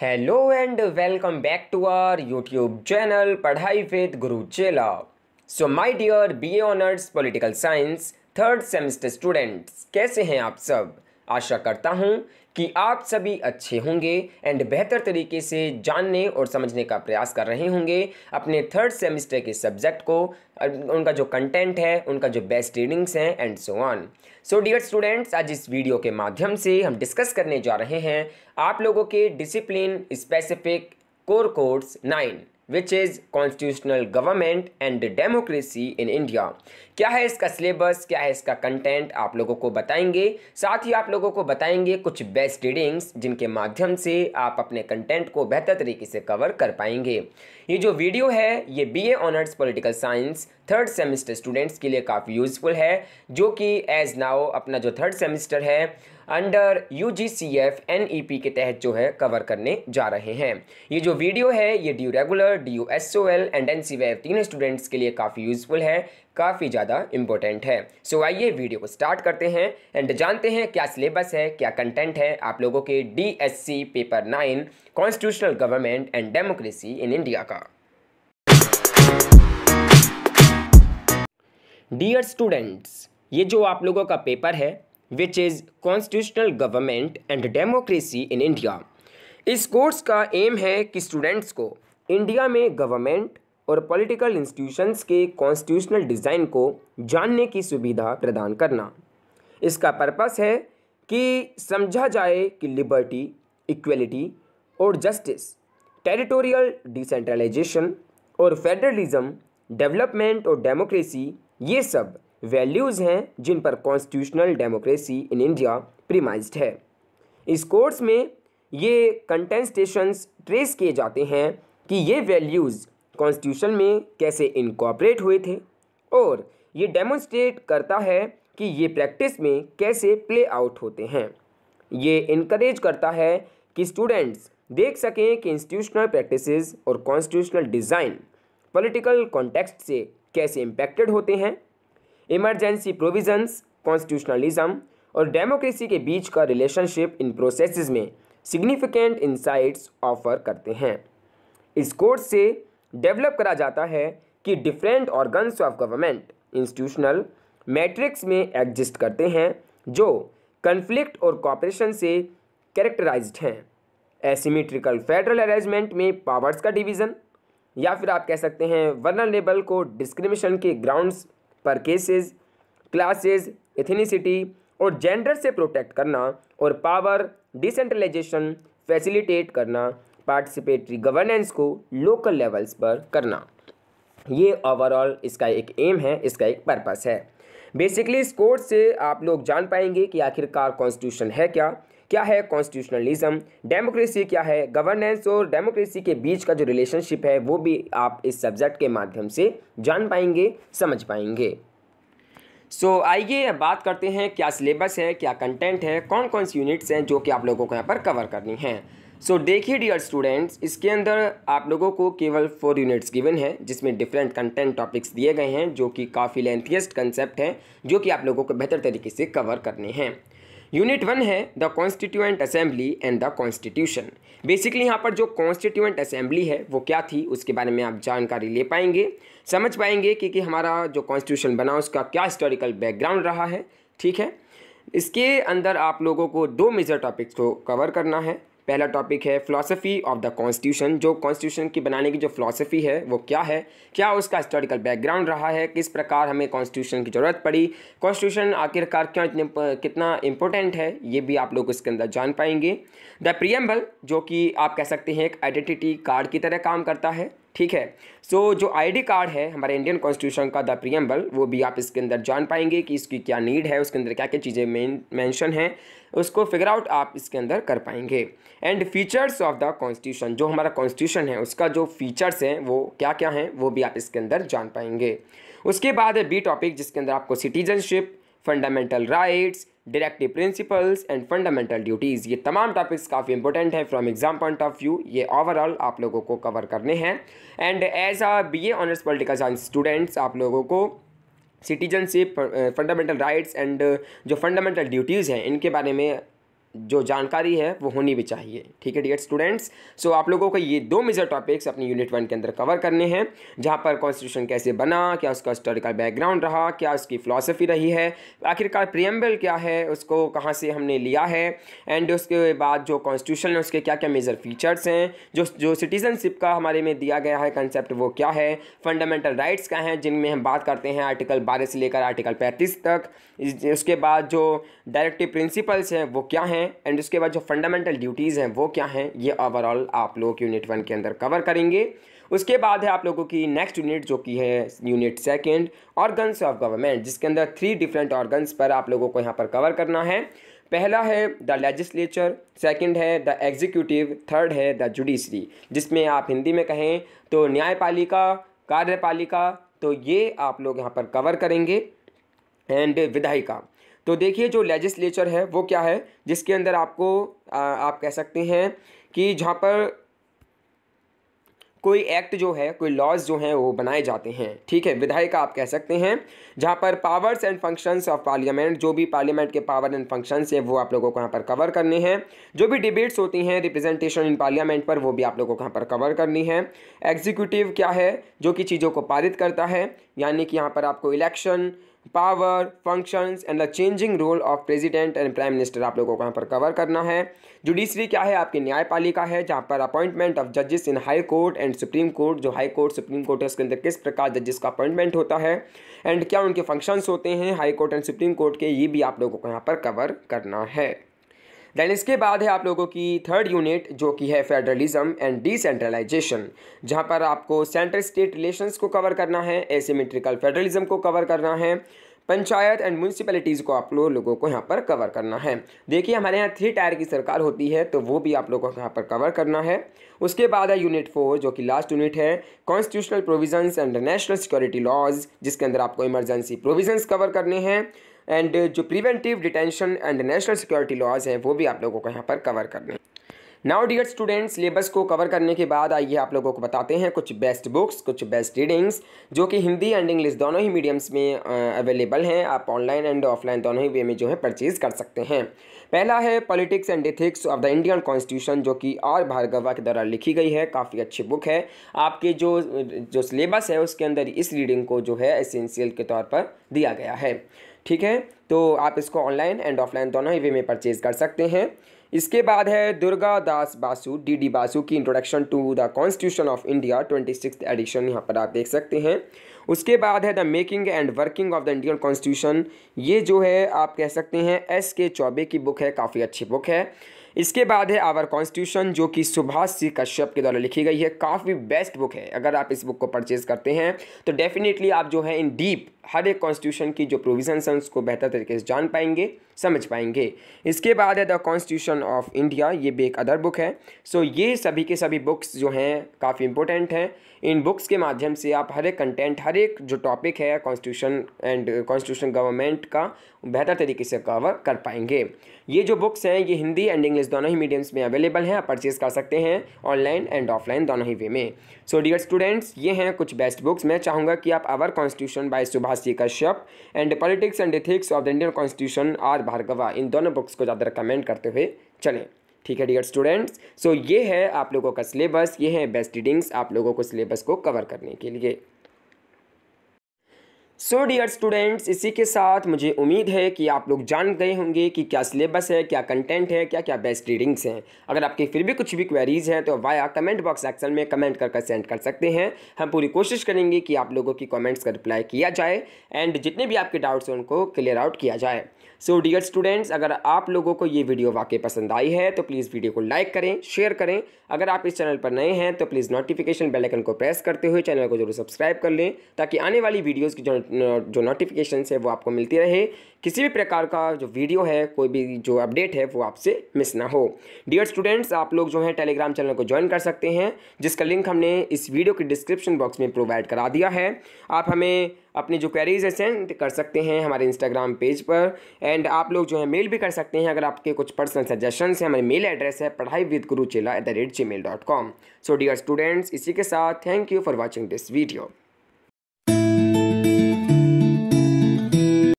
hello and welcome back to our YouTube channel Padhai with गुरु Chela so my dear BA honours political science third semester students कैसे हैं आप सब आशा करता हूं कि आप सभी अच्छे होंगे एंड बेहतर तरीके से जानने और समझने का प्रयास कर रहे होंगे अपने थर्ड सेमेस्टर के सब्जेक्ट को उनका जो कंटेंट है उनका जो बेस्ट रीडिंग्स हैं and so on so dear students आज इस वीडियो के माध्यम से हम डिस्कस करने जा रहे हैं आप लोगों के discipline specific core course nine which is constitutional government and democracy in India क्या है इसका सिलेबस क्या है इसका कंटेंट आप लोगों को बताएंगे साथ ही आप लोगों को बताएंगे कुछ बेस्ट रीडिंग्स जिनके माध्यम से आप अपने कंटेंट को बेहतर तरीके से कवर कर पाएंगे ये जो वीडियो है ये B A honours political science third semester students के लिए काफ़ी यूज़फुल है जो कि एज़ नाओ अपना जो थर्ड सेमेस्टर है under U G C F N E P के तहत जो है कवर करने जा रहे हैं ये जो वीडियो है ये DU regular D U S O L and N C वेयर तीनों स्टूडेंट्स के लिए काफ़ी यूजफुल है काफ़ी ज़्यादा इंपॉर्टेंट है सो so, आइए वीडियो को स्टार्ट करते हैं एंड जानते हैं क्या सिलेबस है क्या कंटेंट है आप लोगों के D S C paper nine constitutional government and democracy in India का डियर स्टूडेंट्स ये जो आप लोगों का पेपर है which is constitutional government and democracy in India इस कोर्स का एम है कि स्टूडेंट्स को इंडिया में गवर्नमेंट और पॉलिटिकल इंस्टीट्यूशंस के कॉन्स्टिट्यूशनल डिज़ाइन को जानने की सुविधा प्रदान करना इसका पर्पस है कि समझा जाए कि लिबर्टी इक्वलिटी और जस्टिस टेरिटोरियल डिसेंट्रलाइजेशन और फेडरलिज्म डेवलपमेंट और डेमोक्रेसी ये सब वैल्यूज़ हैं जिन पर constitutional democracy in India premised है इस कोर्स में ये कंटेंस्टेशंस ट्रेस किए जाते हैं कि ये वैल्यूज़ कॉन्स्टिट्यूशन में कैसे इनकॉपरेट हुए थे और ये डेमोन्स्ट्रेट करता है कि ये प्रैक्टिस में कैसे प्ले आउट होते हैं ये इनक्रेज करता है कि स्टूडेंट्स देख सकें कि इंस्टीट्यूशनल प्रैक्टिसेस और कॉन्स्टिट्यूशनल डिज़ाइन पॉलिटिकल कॉन्टेक्स्ट से कैसे इम्पेक्टेड होते हैं इमरजेंसी प्रोविजंस कॉन्स्टिट्यूशनलिज्म और डेमोक्रेसी के बीच का रिलेशनशिप इन प्रोसेसेस में सिग्निफिकेंट इंसाइट्स ऑफर करते हैं इस कोर्स से डेवलप करा जाता है कि different organs of government institutional matrix में एग्जिस्ट करते हैं जो कन्फ्लिक्ट और कॉपरेशन से कैरेक्टराइज्ड हैं एसीमेट्रिकल फेडरल अरेंजमेंट में पावर्स का डिवीज़न या फिर आप कह सकते हैं वर्नरेबल को डिस्क्रिमिनेशन के ग्राउंड्स पर केसेस क्लासेस एथेनिसिटी और जेंडर से प्रोटेक्ट करना और पावर डिसेंट्रलाइजेशन फैसिलिटेट करना पार्टिसिपेटरी गवर्नेंस को लोकल लेवल्स पर करना ये ओवरऑल इसका एक एम है इसका एक पर्पस है बेसिकली इस कोर्स से आप लोग जान पाएंगे कि आखिरकार कॉन्स्टिट्यूशन है क्या क्या है कॉन्स्टिट्यूशनलिज्म डेमोक्रेसी क्या है गवर्नेंस और डेमोक्रेसी के बीच का जो रिलेशनशिप है वो भी आप इस सब्जेक्ट के माध्यम से जान पाएंगे समझ पाएंगे सो so, आइए बात करते हैं क्या सिलेबस है क्या कंटेंट है कौन कौन सी यूनिट्स हैं जो कि आप लोगों को यहाँ पर कवर करनी है सो देखिए डियर स्टूडेंट्स इसके अंदर आप लोगों को केवल फोर यूनिट्स गिवन है जिसमें डिफरेंट कंटेंट टॉपिक्स दिए गए हैं जो कि काफ़ी लेंथियस्ट कंसेप्ट हैं जो कि आप लोगों को बेहतर तरीके से कवर करने हैं यूनिट वन है the constituent assembly and the constitution basically यहाँ पर जो कॉन्स्टिट्यूएंट असेंबली है वो क्या थी उसके बारे में आप जानकारी ले पाएंगे समझ पाएंगे कि, कि हमारा जो कॉन्स्टिट्यूशन बना उसका क्या हिस्टोरिकल बैकग्राउंड रहा है ठीक है इसके अंदर आप लोगों को दो मेजर टॉपिक्स को कवर करना है पहला टॉपिक है फ़िलासफ़ी ऑफ द कॉन्स्टिट्यूशन जो कॉन्स्टिट्यूशन की बनाने की जो फ़िलासफ़ी है वो क्या है क्या उसका हिस्टोरिकल बैकग्राउंड रहा है किस प्रकार हमें कॉन्स्टिट्यूशन की ज़रूरत पड़ी कॉन्स्टिट्यूशन आखिरकार क्यों इतने कितना इंपॉर्टेंट है ये भी आप लोग इसके अंदर जान पाएंगे द प्रियम्बल जो कि आप कह सकते हैं एक आइडेंटिटी कार्ड की तरह काम करता है ठीक है सो so, जो आईडी कार्ड है हमारे इंडियन कॉन्स्टिट्यूशन का द प्रियम्बल वो भी आप इसके अंदर जान पाएंगे कि इसकी क्या नीड है उसके अंदर क्या क्या चीज़ें मैंशन हैं उसको फिगर आउट आप इसके अंदर कर पाएंगे and features of the constitution जो हमारा कॉन्स्टिट्यूशन है उसका जो फीचर्स हैं वो क्या क्या हैं वो भी आप इसके अंदर जान पाएंगे उसके बाद है बी टॉपिक जिसके अंदर आपको citizenship fundamental rights directive principles and fundamental duties ये तमाम टॉपिक्स काफ़ी इंपॉर्टेंट है from exam point of view ये ओवरऑल आप लोगों को कवर करने हैं एंड एज अ बी एनर्स ऑनर्स पॉलिटिकल साइंस स्टूडेंट्स आप लोगों को सिटीजनशिप फंडामेंटल राइट्स एंड जो फंडामेंटल ड्यूटीज़ हैं इनके बारे में जो जानकारी है वो होनी भी चाहिए ठीक है डियर स्टूडेंट्स सो आप लोगों को ये दो मेजर टॉपिक्स अपनी यूनिट वन के अंदर कवर करने हैं जहाँ पर कॉन्स्टिट्यूशन कैसे बना क्या उसका हिस्टोरिकल बैकग्राउंड रहा क्या उसकी फ़िलासफ़ी रही है आखिरकार प्रियम्बल क्या है उसको कहाँ से हमने लिया है एंड उसके बाद जो कॉन्स्टिट्यूशन है उसके क्या क्या मेजर फीचर्स हैं जो जो सिटीजनशिप का हमारे में दिया गया है कंसेप्ट वो क्या है फंडामेंटल राइट्स क्या हैं जिनमें हम बात करते हैं आर्टिकल बारह से लेकर आर्टिकल पैंतीस तक उसके बाद जो डायरेक्टिव प्रिंसिपल्स हैं वो क्या हैं हैं एंड उसके बाद जो फंडामेंटल ड्यूटीज़ हैं वो क्या हैं ये ओवरऑल आप लोग यूनिट वन के अंदर कवर करेंगे उसके बाद है आप लोगों की नेक्स्ट यूनिट जो कि है unit second organs of government जिसके अंदर थ्री डिफरेंट ऑर्गन्स पर आप लोगों को यहाँ पर कवर करना है पहला है द लेजिस्लेचर सेकंड है द एग्जीक्यूटिव थर्ड है द जुडिशरी जिसमें आप हिंदी में कहें तो न्यायपालिका कार्यपालिका तो ये आप लोग यहाँ पर कवर करेंगे एंड विधायिका तो देखिए जो लेजिस्लेचर है वो क्या है जिसके अंदर आपको आ, आप कह सकते हैं कि जहाँ पर कोई एक्ट जो है कोई लॉज जो हैं वो बनाए जाते हैं ठीक है विधायिका आप कह सकते हैं जहाँ पर powers and functions of parliament जो भी पार्लियामेंट के पावर एंड फंक्शंस हैं वो आप लोगों को यहाँ पर कवर करने हैं जो भी डिबेट्स होती हैं रिप्रेजेंटेशन इन पार्लियामेंट पर वो भी आप लोगों को यहाँ पर कवर करनी है एग्जीक्यूटिव क्या है जो कि चीज़ों को पारित करता है यानी कि यहाँ पर आपको election power functions and the changing role of president and prime minister आप लोगों को यहाँ पर कवर करना है जुडिशरी क्या है आपकी न्यायपालिका है जहाँ पर अपॉइंटमेंट ऑफ जजेस in high court and supreme court जो हाई कोर्ट सुप्रीम कोर्ट है उसके अंदर किस प्रकार जजेस का अपॉइंटमेंट होता है एंड क्या उनके फंक्शंस होते हैं high court and supreme court के ये भी आप लोगों को यहाँ पर कवर करना है दैन इसके बाद है आप लोगों की थर्ड यूनिट जो कि है फेडरलिज्म एंड डिसेंट्रलाइजेशन जहाँ पर आपको सेंटर स्टेट रिलेशंस को कवर करना है एसीमेट्रिकल फेडरलिज्म को कवर करना है पंचायत एंड म्यूनसिपैलिटीज़ को आप लोगों को यहाँ पर कवर करना है देखिए हमारे यहाँ थ्री टायर की सरकार होती है तो वो भी आप लोगों को यहाँ पर कवर करना है उसके बाद है यूनिट फोर जो कि लास्ट यूनिट है constitutional provisions and national security laws जिसके अंदर आपको इमरजेंसी प्रोविजंस कवर करने हैं एंड uh, जो preventive detention and national security laws हैं वो भी आप लोगों को यहाँ पर कवर करने नाउ डियर स्टूडेंट्स सिलेबस को कवर करने के बाद आइए आप लोगों को बताते हैं कुछ बेस्ट बुक्स कुछ बेस्ट रीडिंग्स जो कि हिंदी एंड इंग्लिश दोनों ही मीडियम्स में अवेलेबल uh, हैं आप ऑनलाइन एंड ऑफलाइन दोनों ही वे में जो है परचेज़ कर सकते हैं पहला है politics and ethics of the Indian constitution जो कि आर भार्गवा के द्वारा लिखी गई है काफ़ी अच्छी बुक है आपके जो जो सिलेबस है उसके अंदर इस रीडिंग को जो है एसेंशियल के तौर पर दिया गया है ठीक है तो आप इसको ऑनलाइन एंड ऑफलाइन दोनों ही वे में परचेज कर सकते हैं इसके बाद है दुर्गा दास बासु डी डी बासु की introduction to the constitution of India twenty six edition यहाँ पर आप देख सकते हैं उसके बाद है the making and working of the Indian constitution ये जो है आप कह सकते हैं एस के चौबे की बुक है काफ़ी अच्छी बुक है इसके बाद है आवर कॉन्स्टिट्यूशन जो कि सुभाष सिंह कश्यप के द्वारा लिखी गई है काफ़ी बेस्ट बुक है अगर आप इस बुक को परचेज़ करते हैं तो डेफिनेटली आप जो है इन डीप हर एक कॉन्स्टिट्यूशन की जो प्रोविजन है उसको बेहतर तरीके से जान पाएंगे समझ पाएंगे इसके बाद है द कॉन्स्टिट्यूशन ऑफ इंडिया ये भी एक अदर बुक है सो so, ये सभी के सभी बुक्स जो हैं काफ़ी इंपॉर्टेंट हैं इन बुक्स के माध्यम से आप हर एक कंटेंट हर एक जो टॉपिक है कॉन्स्टिट्यूशन एंड कॉन्स्टिट्यूशन गवर्नमेंट का बेहतर तरीके से कवर कर पाएंगे ये जो बुक्स हैं ये हिंदी एंड इंग्लिश दोनों ही मीडियम्स में अवेलेबल हैं आप परचेज़ कर सकते हैं ऑनलाइन एंड ऑफलाइन दोनों ही वे में सो डियर स्टूडेंट्स ये हैं कुछ बेस्ट बुक्स मैं चाहूँगा कि आप our constitution by Subhash ji Kashyap and politics and ethics of the Indian constitution R Bhargava इन दोनों बुक्स को ज़्यादा रिकमेंड करते हुए चलें ठीक है डियर स्टूडेंट्स सो ये है आप लोगों का सिलेबस ये है बेस्ट रीडिंग्स आप लोगों को सिलेबस को कवर करने के लिए सो डियर स्टूडेंट्स इसी के साथ मुझे उम्मीद है कि आप लोग जान गए होंगे कि क्या सिलेबस है क्या कंटेंट है क्या क्या बेस्ट रीडिंग्स हैं अगर आपकी फिर भी कुछ भी क्वेरीज हैं तो वाया कमेंट बॉक्स सेक्शन में कमेंट कर कर सेंड कर सकते हैं हम पूरी कोशिश करेंगे कि आप लोगों की कमेंट्स का रिप्लाई किया जाए एंड जितने भी आपके डाउट्स हैं उनको क्लियर आउट किया जाए सो डियर स्टूडेंट्स अगर आप लोगों को ये वीडियो वाकई पसंद आई है तो प्लीज़ वीडियो को लाइक करें शेयर करें अगर आप इस चैनल पर नए हैं तो प्लीज़ नोटिफिकेशन बेल आइकन को प्रेस करते हुए चैनल को जरूर सब्सक्राइब कर लें ताकि आने वाली वीडियोज़ की जो जो नोटिफिकेशन है वो आपको मिलती रहे किसी भी प्रकार का जो वीडियो है कोई भी जो अपडेट है वो आपसे मिस ना हो डियर स्टूडेंट्स आप लोग जो है टेलीग्राम चैनल को ज्वाइन कर सकते हैं जिसका लिंक हमने इस वीडियो के डिस्क्रिप्शन बॉक्स में प्रोवाइड करा दिया है आप हमें अपनी जो क्वेरीज है सेंड कर सकते हैं हमारे इंस्टाग्राम पेज पर एंड आप लोग जो है मेल भी कर सकते हैं अगर आपके कुछ पर्सनल सजेशन है हमारी मेल एड्रेस है पढ़ाई विद गुरु chela at the rate gmail dot com so dear students इसी के साथ thank you for watching this video